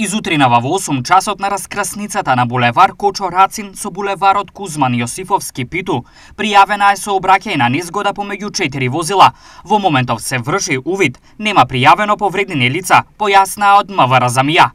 Изутринава во 8 часот на раскрасницата на булевар Кочо Рацин со булеварот Кузман Јосифовски Питу, пријавена е сообраќајна незгода помеѓу 4 возила. Во моментов се врши увид, нема пријавено повредени лица, појаснаа од МВР Замија.